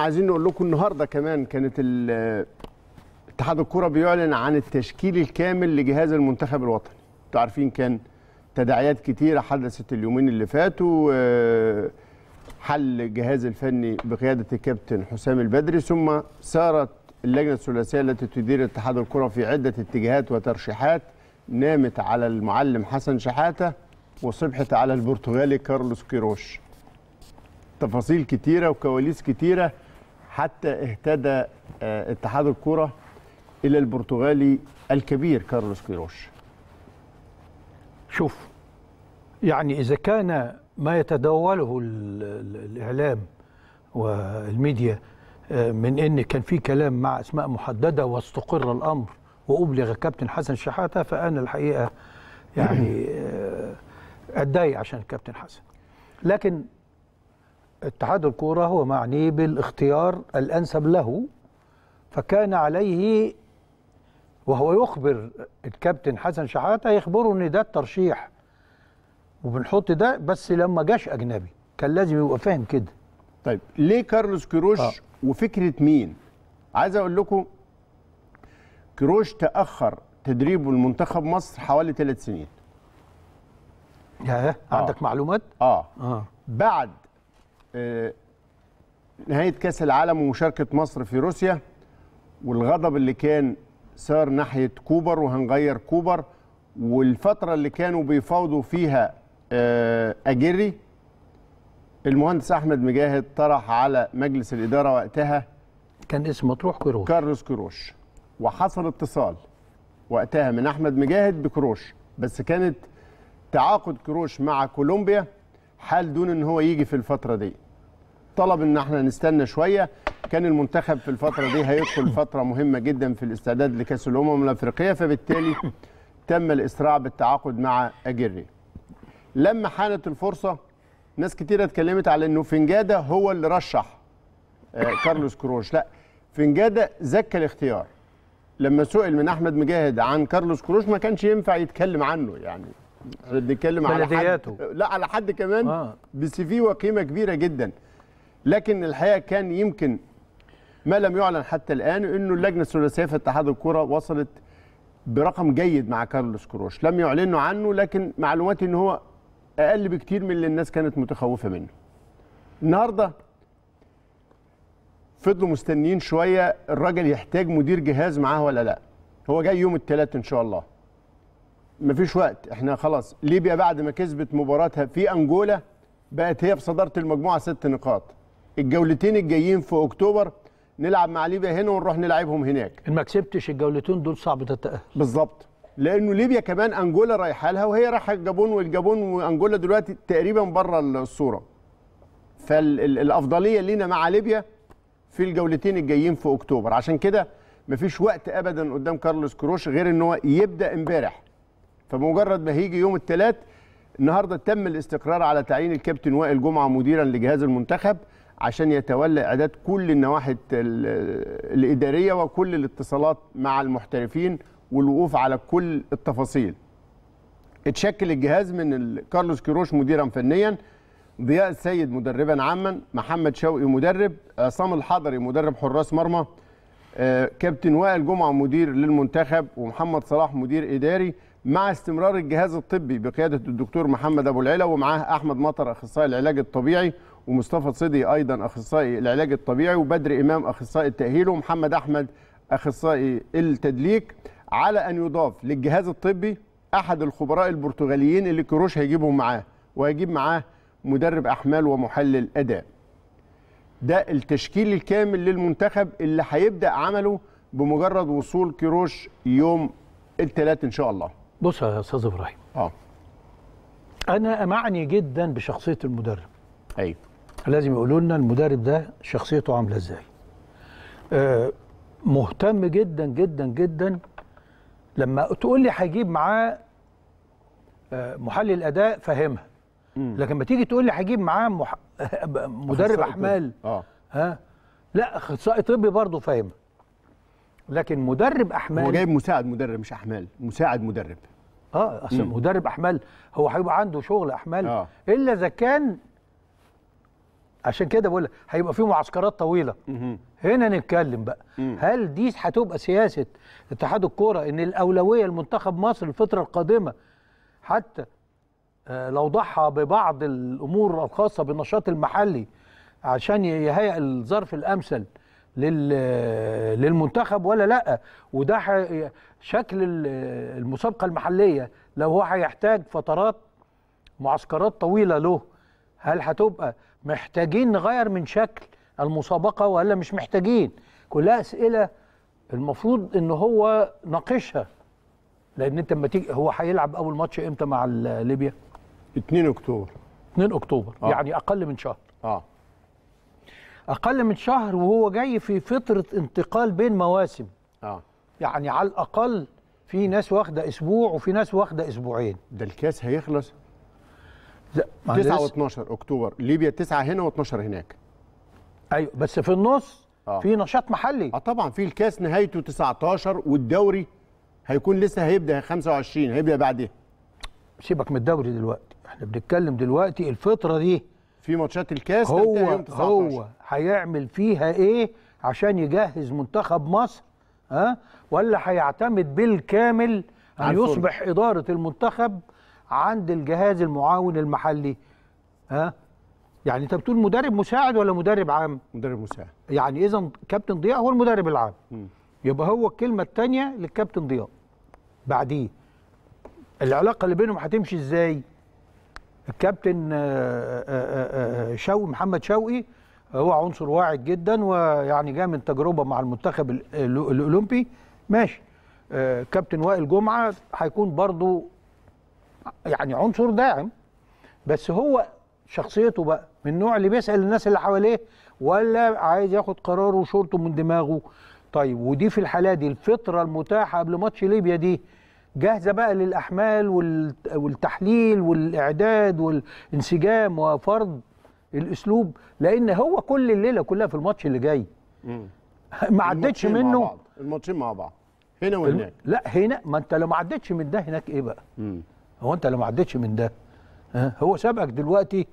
عايزين نقول لكم النهارده كمان كانت اتحاد الكره بيعلن عن التشكيل الكامل لجهاز المنتخب الوطني انتوا عارفين كان تداعيات كتيره حدثت اليومين اللي فاتوا آه، حل الجهاز الفني بقياده الكابتن حسام البدري ثم سارت اللجنه الثلاثيه التي تدير اتحاد الكره في عده اتجاهات وترشيحات نامت على المعلم حسن شحاته وصبحت على البرتغالي كارلوس كيروش تفاصيل كتيره وكواليس كتيره حتى اهتدى آه، اتحاد الكرة إلى البرتغالي الكبير كارلوس كيروش شوف يعني إذا كان ما يتداوله الإعلام والميديا آه، من ان كان في كلام مع اسماء محدده واستقر الامر وابلغ كابتن حسن شحاته فانا الحقيقه يعني آه، اتضايق عشان كابتن حسن لكن اتحاد الكورة هو معني بالاختيار الأنسب له فكان عليه وهو يخبر الكابتن حسن شحاتة يخبره ان ده الترشيح وبنحط ده بس لما جاش اجنبي كان لازم يبقى فاهم كده طيب ليه كارلوس كيروش آه. وفكره مين عايز اقول لكم كيروش تاخر تدريبه لمنتخب مصر حوالي ثلاث سنين ياه عندك آه. معلومات اه, آه. بعد آه، نهايه كاس العالم ومشاركه مصر في روسيا والغضب اللي كان سار ناحيه كوبر وهنغير كوبر والفتره اللي كانوا بيفاوضوا فيها آه، اجري المهندس احمد مجاهد طرح على مجلس الاداره وقتها كان اسم مطروح كروش كارلوس كروش وحصل اتصال وقتها من احمد مجاهد بكروش بس كانت تعاقد كروش مع كولومبيا حال دون ان هو يجي في الفتره دي طلب ان احنا نستنى شويه كان المنتخب في الفتره دي هيدخل فتره مهمه جدا في الاستعداد لكاس الامم الافريقيه فبالتالي تم الاسراع بالتعاقد مع اجري لما حانت الفرصه ناس كتير اتكلمت على انه فنجاده هو اللي رشح آه، كارلوس كروش لا فنجاده زكى الاختيار لما سئل من احمد مجاهد عن كارلوس كروش ما كانش ينفع يتكلم عنه يعني احنا بنتكلم على حد لا على حد كمان آه. بسي في وقيمه كبيره جدا لكن الحقيقه كان يمكن ما لم يعلن حتى الان انه اللجنه الثلاثيه في اتحاد الكره وصلت برقم جيد مع كارلوس كروش لم يعلنوا عنه لكن معلوماتي ان هو اقل بكتير من اللي الناس كانت متخوفه منه النهارده فضلوا مستنيين شويه الراجل يحتاج مدير جهاز معاه ولا لا هو جاي يوم الثلاث ان شاء الله مفيش وقت احنا خلاص ليبيا بعد ما كسبت مباراتها في انجولا بقت هي بصداره المجموعه ست نقاط الجولتين الجايين في اكتوبر نلعب مع ليبيا هنا ونروح نلعبهم هناك ان ما كسبتش الجولتين دول صعب تتاهل بالظبط لانه ليبيا كمان انجولا رايحه لها وهي رايحه الجابون والجابون وانجولا دلوقتي تقريبا بره الصوره فالافضليه لينا مع ليبيا في الجولتين الجايين في اكتوبر عشان كده مفيش وقت ابدا قدام كارلوس كروش غير ان هو يبدا امبارح فمجرد ما هيجي يوم الثلاث النهارده تم الاستقرار على تعيين الكابتن وائل جمعه مديرا لجهاز المنتخب عشان يتولى اعداد كل النواحي الاداريه وكل الاتصالات مع المحترفين والوقوف على كل التفاصيل. اتشكل الجهاز من كارلوس كيروش مديرا فنيا، ضياء السيد مدربا عاما، محمد شوقي مدرب، عصام الحضري مدرب حراس مرمى، آه، كابتن وائل جمعه مدير للمنتخب ومحمد صلاح مدير اداري مع استمرار الجهاز الطبي بقياده الدكتور محمد ابو العلا ومعاه احمد مطر اخصائي العلاج الطبيعي ومصطفى صدي ايضا اخصائي العلاج الطبيعي وبدر امام اخصائي التاهيل ومحمد احمد اخصائي التدليك على ان يضاف للجهاز الطبي احد الخبراء البرتغاليين اللي كروش هيجيبهم معاه وهيجيب معاه مدرب احمال ومحلل اداء. ده التشكيل الكامل للمنتخب اللي هيبدا عمله بمجرد وصول كيروش يوم الثلاث ان شاء الله. بص يا استاذ ابراهيم اه انا امعني جدا بشخصيه المدرب ايوه لازم يقولوا لنا المدرب ده شخصيته عامله ازاي آه مهتم جدا جدا جدا لما تقول لي هجيب معاه آه محلل اداء فاهمها لكن لما تيجي تقول لي هجيب معاه مح... مدرب احمال اه ها لا اخصائي طبي برضه فاهمها لكن مدرب احمال هو جايب مساعد مدرب مش احمال مساعد مدرب اه اصل مدرب احمال هو هيبقى عنده شغل احمال آه. الا اذا كان عشان كده بقول هيبقى في معسكرات طويله مم. هنا نتكلم بقى مم. هل دي هتبقى سياسه اتحاد الكوره ان الاولويه لمنتخب مصر الفتره القادمه حتى آه، لو ضحى ببعض الامور الخاصه بالنشاط المحلي عشان يهيئ الظرف الامثل للمنتخب ولا لا وده شكل المسابقه المحليه لو هو هيحتاج فترات معسكرات طويله له هل هتبقى محتاجين نغير من شكل المسابقه ولا مش محتاجين كلها اسئله المفروض ان هو ناقشها لان انت لما تيجي هو هيلعب اول ماتش امتى مع ليبيا 2 اكتوبر 2 اكتوبر آه. يعني اقل من شهر اه اقل من شهر وهو جاي في فتره انتقال بين مواسم اه يعني على الاقل في ناس واخده اسبوع وفي ناس واخده اسبوعين ده الكاس هيخلص 9 و12 اكتوبر ليبيا 9 هنا و12 هناك ايوه بس في النص آه. في نشاط محلي اه طبعا في الكاس نهايته 19 والدوري هيكون لسه هيبدا 25 هيبدا بعديه سيبك من الدوري دلوقتي احنا بنتكلم دلوقتي الفتره دي في ماتشات الكاس هو يوم 19. هو هيعمل فيها ايه عشان يجهز منتخب مصر ها أه؟ ولا هيعتمد بالكامل ان يصبح اداره المنتخب عند الجهاز المعاون المحلي ها أه؟ يعني انت بتقول مدرب مساعد ولا مدرب عام مدرب مساعد يعني اذا كابتن ضياء هو المدرب العام م. يبقى هو الكلمه الثانيه للكابتن ضياء بعديه العلاقه اللي بينهم هتمشي ازاي الكابتن آه، آه، آه، شوقي محمد شوقي هو عنصر واعد جدا ويعني جاء من تجربه مع المنتخب الاولمبي ماشي كابتن وائل جمعه هيكون برضو يعني عنصر داعم بس هو شخصيته بقى من النوع اللي بيسال الناس اللي حواليه ولا عايز ياخد قراره وشورته من دماغه طيب ودي في الحاله دي الفتره المتاحه قبل ماتش ليبيا دي جاهزه بقى للاحمال والتحليل والاعداد والانسجام وفرض الاسلوب لان هو كل الليله كلها في الماتش اللي جاي ما عدتش منه مع بعض. الماتشين مع بعض هنا وهناك لا هنا ما انت لو ما عدتش من ده هناك ايه بقى مم. هو انت لو ما عدتش من ده هو سابقك دلوقتي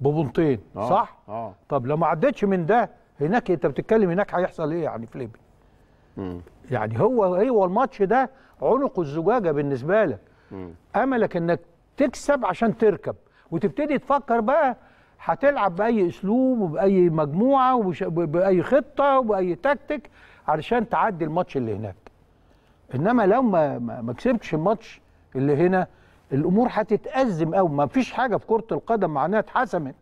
ببنطين آه. صح آه. طب لو ما عدتش من ده هناك إيه؟ انت بتتكلم هناك هيحصل ايه يعني في ليبيا يعني هو هو الماتش ده عنق الزجاجه بالنسبه لك املك انك تكسب عشان تركب وتبتدي تفكر بقى هتلعب باي اسلوب وباي مجموعه وباي خطه وباي تكتيك علشان تعدي الماتش اللي هناك انما لو ما ما كسبتش الماتش اللي هنا الامور هتتازم قوي ما فيش حاجه في كره القدم معناها اتحسمت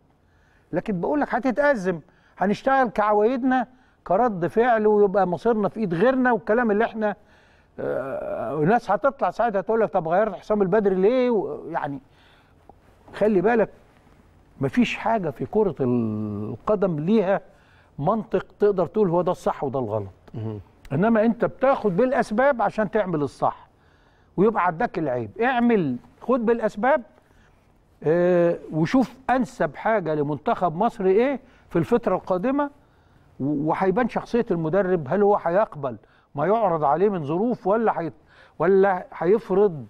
لكن بقول لك هتتازم هنشتغل كعوايدنا كرد فعل ويبقى مصيرنا في ايد غيرنا والكلام اللي احنا آه، ناس هتطلع ساعتها تقول لك طب غيرت حسام البدري ليه يعني خلي بالك مفيش حاجه في كره القدم ليها منطق تقدر تقول هو ده الصح وده الغلط انما انت بتاخد بالاسباب عشان تعمل الصح ويبقى عندك العيب اعمل خد بالاسباب اه وشوف انسب حاجه لمنتخب مصر ايه في الفتره القادمه وهيبان شخصيه المدرب هل هو هيقبل ما يعرض عليه من ظروف ولا حي... ولا هيفرض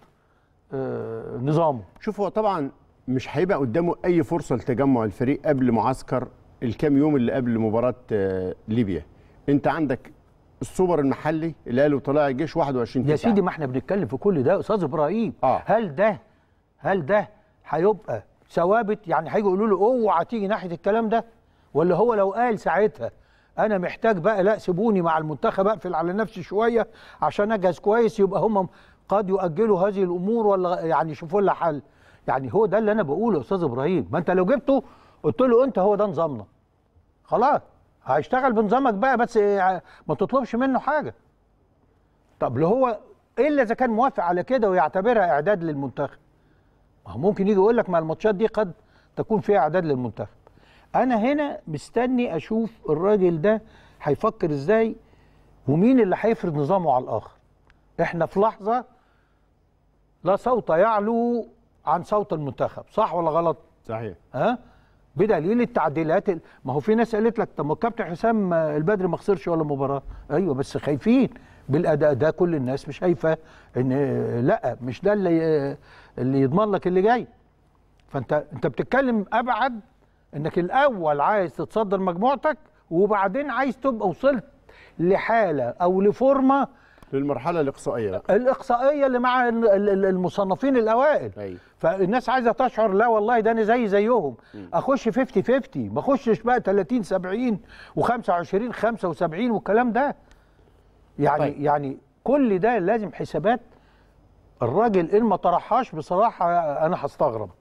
آه، نظامه شوف هو طبعا مش هيبقى قدامه اي فرصه لتجمع الفريق قبل معسكر الكام يوم اللي قبل مباراه آه، ليبيا انت عندك السوبر المحلي اللي قالوا الجيش 21 يا سيدي ما احنا بنتكلم في كل ده يا استاذ ابراهيم آه. هل ده هل ده هيبقى ثوابت يعني هيجوا يقولوا له اوعى تيجي ناحيه الكلام ده ولا هو لو قال ساعتها انا محتاج بقى لا سيبوني مع المنتخب اقفل على نفسي شويه عشان اجهز كويس يبقى هم قد يؤجلوا هذه الامور ولا يعني يشوفوا لها حل يعني هو ده اللي انا بقوله يا استاذ ابراهيم ما انت لو جبته قلت له انت هو ده نظامنا خلاص هيشتغل بنظامك بقى بس آه، ما تطلبش منه حاجه طب لو هو الا اذا كان موافق على كده ويعتبرها اعداد للمنتخب ما هو ممكن يجي يقول لك ما الماتشات دي قد تكون فيها اعداد للمنتخب انا هنا مستني اشوف الراجل ده هيفكر ازاي ومين اللي هيفرض نظامه على الاخر احنا في لحظه لا صوت يعلو عن صوت المنتخب صح ولا غلط صحيح ها بدليل التعديلات ما هو في ناس قالت لك طب ما حسام البدري ما خسرش ولا مباراه ايوه بس خايفين بالاداء ده كل الناس مش شايفه ان لا مش ده اللي اللي يضمن لك اللي جاي فانت انت بتتكلم ابعد انك الاول عايز تتصدر مجموعتك وبعدين عايز تبقى وصلت لحاله او لفورمه للمرحله الاقصائيه بقى. الاقصائيه اللي مع المصنفين الاوائل أي. أيوة. فالناس عايزه تشعر لا والله ده انا زي زيهم م. اخش 50 50 ما اخشش بقى 30 70 و25 75 والكلام ده يعني طيب. يعني كل ده لازم حسابات الراجل ان ما طرحهاش بصراحه انا هستغرب